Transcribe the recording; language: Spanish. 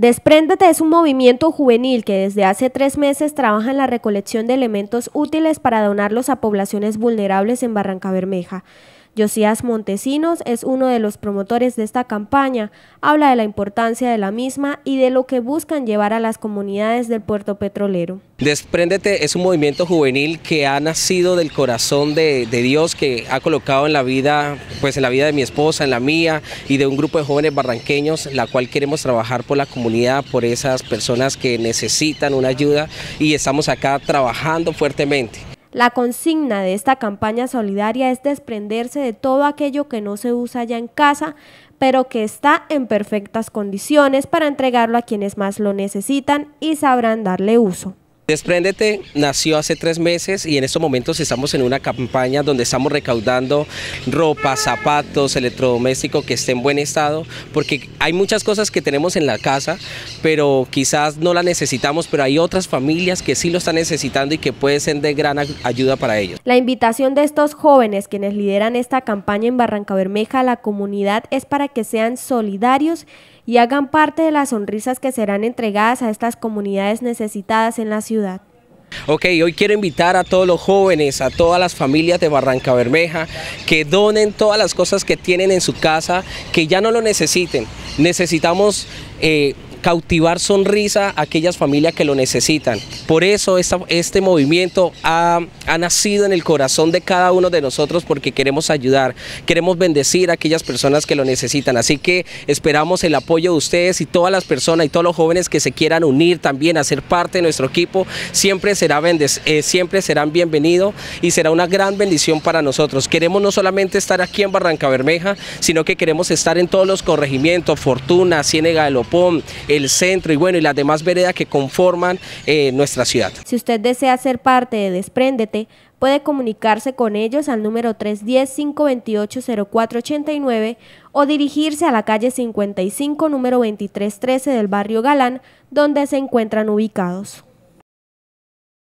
Despréndete es un movimiento juvenil que desde hace tres meses trabaja en la recolección de elementos útiles para donarlos a poblaciones vulnerables en Barranca Bermeja. Josías Montesinos es uno de los promotores de esta campaña, habla de la importancia de la misma y de lo que buscan llevar a las comunidades del puerto petrolero. Despréndete es un movimiento juvenil que ha nacido del corazón de, Dios, que ha colocado en la vida, pues en la vida de mi esposa, en la mía y de un grupo de jóvenes barranqueños, la cual queremos trabajar por la comunidad, por esas personas que necesitan una ayuda y estamos acá trabajando fuertemente. La consigna de esta campaña solidaria es desprenderse de todo aquello que no se usa ya en casa, pero que está en perfectas condiciones para entregarlo a quienes más lo necesitan y sabrán darle uso. Despréndete nació hace tres meses y en estos momentos estamos en una campaña donde estamos recaudando ropa, zapatos, electrodomésticos que esté en buen estado, porque hay muchas cosas que tenemos en la casa, pero quizás no la necesitamos, pero hay otras familias que sí lo están necesitando y que puede ser de gran ayuda para ellos. La invitación de estos jóvenes quienes lideran esta campaña en Barranca Bermeja a la comunidad es para que sean solidarios y hagan parte de las sonrisas que serán entregadas a estas comunidades necesitadas en la ciudad. Ok, hoy quiero invitar a todos los jóvenes, a todas las familias de Barranca Bermeja, que donen todas las cosas que tienen en su casa, que ya no lo necesiten. Necesitamos eh, cautivar sonrisa a aquellas familias que lo necesitan. Por eso esta, este movimiento ha, nacido en el corazón de cada uno de nosotros porque queremos ayudar, queremos bendecir a aquellas personas que lo necesitan. Así que esperamos el apoyo de ustedes y todas las personas y todos los jóvenes que se quieran unir también a ser parte de nuestro equipo, siempre, será eh, siempre serán bienvenidos y será una gran bendición para nosotros. Queremos no solamente estar aquí en Barranca Bermeja, sino que queremos estar en todos los corregimientos, Fortuna, Ciénega de Lopón, el centro y bueno, y las demás veredas que conforman eh, nuestra ciudad. Si usted desea ser parte de Despréndete, puede comunicarse con ellos al número 310-528-0489 o dirigirse a la calle 55, número 2313 del barrio Galán, donde se encuentran ubicados.